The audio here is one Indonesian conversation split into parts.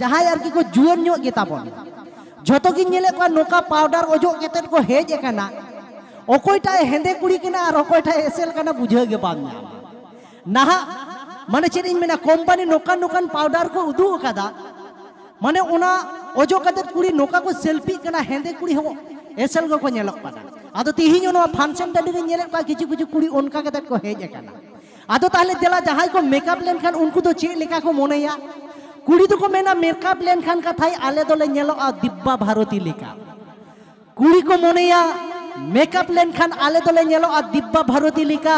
जहाँ को जुआन जोन जो नौका पाउडार अजन को हजन अकोटा हेदे कुड़ी केकोटा एसल बुझे नाहा मान चेना कम्पानी नौकान नौकान पाउडार को उदूकद माने अजे कुड़ी नौका को सेलफी करना हेदे कुड़ी हम एसल को अब तेहन फांगशन टाइम किचू किचू अब तेल जहां को मेकअप लेखान उनको चेक मनया ᱠᱩᱲᱤ ᱫᱚᱠᱚ ᱢᱮᱱᱟ মেকআপ লেনখান কথাই আলে দলে নেল দিব্যা ভারতী ᱞᱮᱠᱟ কুড়ি কো ᱢᱚᱱᱮᱭᱟ মেকআপ লেনখান আলে দলে নেল দিব্যা ভারতী লিকা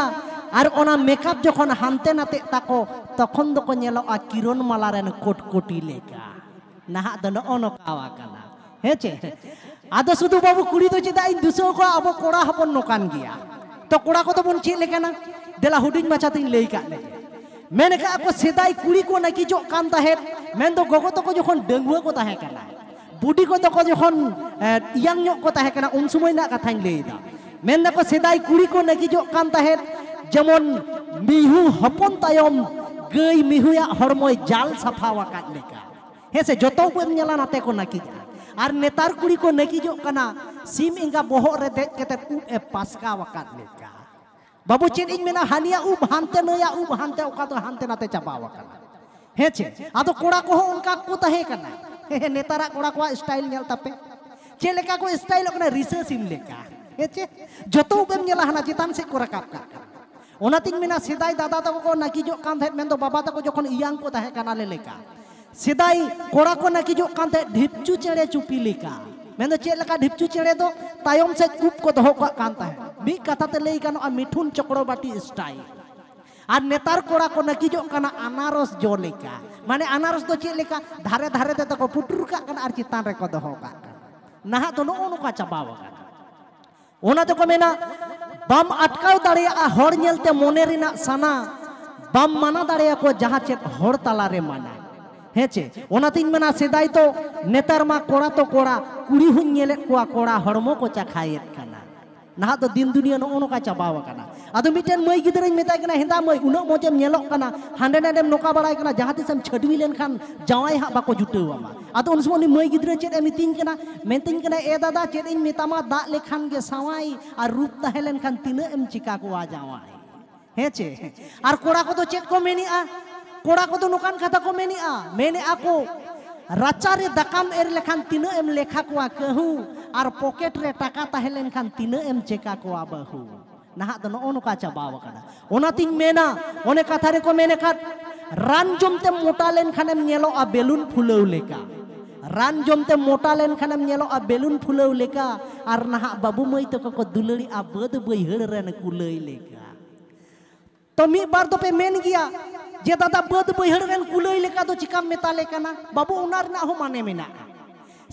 আর ওনা মেকআপ যখন হানতে নাতে তাকো তখন তো নেল আর কিরণ মালারেন কোটকোটি লেকা নাহা দন অনকাওয়া কানা হেচে আদো শুধু বাবু কুড়ি তো চেদা ইন দুশো কো আবো কোড়া হবন নোকান গিয়া তো কোড়া কত বোন চেয়ে লেকা না দেলা হুডিং মাচাতিন লেই লেগে मैंने कहा आपको सेदाई कुड़ी को ना कि जो काम था है मैं तो गोगो तो को जो जोखन डंगुए को ताहे करना है बूढ़ी को तो को जो जोखन यंग यो को ताहे करना उनसे मैं ना कथा लेदा मैं ना को सेदाई कुड़ी को ना कि जो काम था है जमोन मिहु हपन तायम गई या हरमोई जाल सफावा काट लेका हे से तो को नेला नाते को नाकी और नेतार कुड़ी को नकी जो कना सीम इंगा बोहो रे देख के ते पासका वकात लेका बाबू चेन इन मेना हानिया उब हानते नया उब हानते ओका तो हानते नाते चापावा करना हे छे आदो कोड़ा को उनका को तहे करना हे नेतारा कोड़ा को स्टाइल नेल तापे चे लेका को स्टाइल अपना रिसर्च इन लेका हे छे जतो उबेम नेला हाना चितान से को रकाब का ओनातिन मेना सिदाई दादा तको को नकीजो कान थे मेन तो बाबा तको जखन इयांग को तहे करना ले लेका कोड़ा को नकीजो कान थे ढिपचू चेड़े चुपी लेका मैं चेक लगा ढिपचू चेड़े दो तायम से कूप को दहो का कांता है मी कथा ते लई कानो मिठुन चक्रो बाटी स्टाइल আর নেতার কোড়া কো নাকিজো কানা আনারস জো লেকা মানে আনারস তো চে লেকা ধারে ধারে তে তো পুটুর কা কানা আর চিতান রে কো দহো কা নাহা তো নো নুকা চাবাও কা ওনা তো কো মেনা বাম আটকাও দাঁড়িয়ে হর নেলতে মনে রিনা সানা বাম মানা দাঁড়িয়ে কো যাহা চেত হর তালারে মানা হেচে ওনাতিন মেনা সেদাই তো নেতার মা কোড়া তো কোড়া kuri hun nyelek hormo kocha khayet Nah to din dunia no ono kacha bawa Atau miten mai gitu rin mitai kana hinta mai nyelok kana. Handa na dem noka balai kana chadwi len kan jawai hak Atau unsu moni mai gitu rin chet emi ting kana. Menting kana eda da chet ge sawai. Ar rup ta helen kan tina Hece. Ar kora koto chet ko meni a. Kora koto nukan kata ko meni a. Meni aku Racari dakam er lekhan tina em lekha kua ar pocket re taka tahe lekhan tina em cheka bahu. Nah, itu no onu kaca bawa kana. Ona ting mena, one kathare ko mena kat ranjom te mota lekhan em nyelo a belun pulau leka. Ranjom te mota lekhan em nyelo abelun belun pulau leka ar nah babu mai te koko duleli a bedu bayhir ne kulai leka. Tomi bar tope men gya जे दादा बद बहर रेन कुलई लेका दो चिका मेताले कना बाबू उना रेना हो माने मेना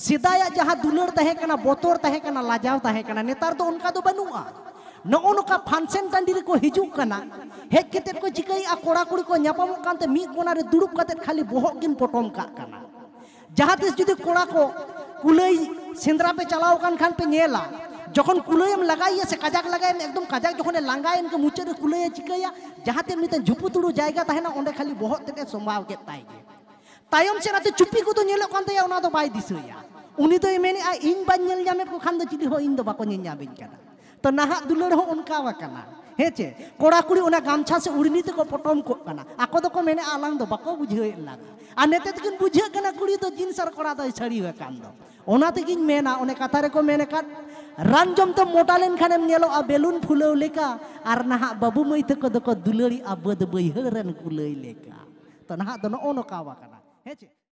सेदाया जहां दुलर तहे कना बोतोर तहे कना लाजाव तहे कना नेतार दो उनका दो बनुआ नगो नका फांसन टांडी रे को हिजुक कना हेज केते को चिकई आ कोड़ा कुड़ी को न्यापाम कानते मी कोना रे दुड़ुप काते खाली बोहक गिन पोटोम का कना जहां तिस जुदी कोड़ा को कुलई सेंद्रा पे चलाव कान खान पे नेला যখন কুলোয়েম লাগাইয়াছে কাজাক লাগাইম একদম কাজাক যখন লাঙ্গায়েন এনকে মুচে কুলোয়ে চিকাইয়া যাহাতে মিতে ঝুপুতুড়ু জায়গা তাহেনা ওনে খালি বহত থেকে সম্ভব কে তাই তাইগে তায়ম সেনাতে চুপি কুতো তো নেলো কান তাই ওনা তো বাই দিসইয়া উনি তো ইমেনি আ ইন বান নেল জামে কো খান দো চিলি হো ইন দ বাকো নেল জামিন কেনা তো নাহা দুলের হো অনকা বাকানা ᱦᱮᱸᱪᱮ ᱠᱚᱲᱟ ᱠᱩᱲᱤ ᱚᱱᱟ ᱜᱟᱢᱪᱷᱟ ᱥᱮ ᱩᱲᱱᱤ ᱛᱮᱠᱚ ᱯᱚᱴᱚᱢ ᱠᱚᱜ ᱠᱟᱱᱟ ᱟᱠᱚ ᱫᱚᱠᱚ ᱢᱮᱱᱟ ᱟᱞᱟᱝ ᱫᱚ ᱵᱟᱠᱚ ᱵᱩᱡᱷᱟᱹᱣᱮᱫ ᱞᱟᱝᱟ ᱟᱨ ᱱᱮᱛᱮ ᱛᱮᱠᱤᱱ ᱵᱩᱡᱷᱟᱹᱜ ᱠᱟᱱᱟ ᱠᱩᱲᱤ ᱫᱚ ᱡᱤᱱᱥ ᱟᱨ ᱠᱚᱲᱟ ᱫᱚᱭ ᱥᱟᱹᱲᱤᱣ ᱟᱠᱟᱱ ᱫᱚ ᱚᱱᱟ ᱛᱮᱜᱤᱧ ᱢᱮᱱᱟ ᱚᱱᱮ ᱠᱟᱛᱷᱟ ᱨᱮᱠᱚ ᱢᱮᱱ ᱟᱠᱟᱫ ᱨᱟᱱ ᱡᱚᱢ ᱛᱮ ᱢᱚᱴᱟ ᱞᱮᱱᱠᱷᱟᱱᱮᱢ ᱧᱮᱞᱚᱜᱼᱟ ᱵᱮᱞᱩᱱ ᱯᱷᱩᱞᱟᱹᱣ ᱞᱮᱠᱟ ᱟᱨ ᱱᱟᱦᱟᱜ ᱵᱟᱹᱵᱩ ᱢᱟᱹᱭ ᱛᱟᱠᱚ ᱫᱚᱠᱚ ᱫᱩᱞᱟᱹᱲᱤᱜᱼᱟ ᱵᱟᱹᱫ ᱵᱟᱹᱭᱦᱟᱹᱲ ᱨᱮᱱ ᱠᱩᱞᱟᱹᱭ ᱞᱮᱠᱟ ᱛᱚ ᱱᱟᱦᱟᱜ ᱫᱚ ᱱᱚᱜᱼᱚ ᱱᱚᱝᱠᱟᱣ ᱟᱠᱟᱱᱟ ᱦᱮᱸ ᱪᱮ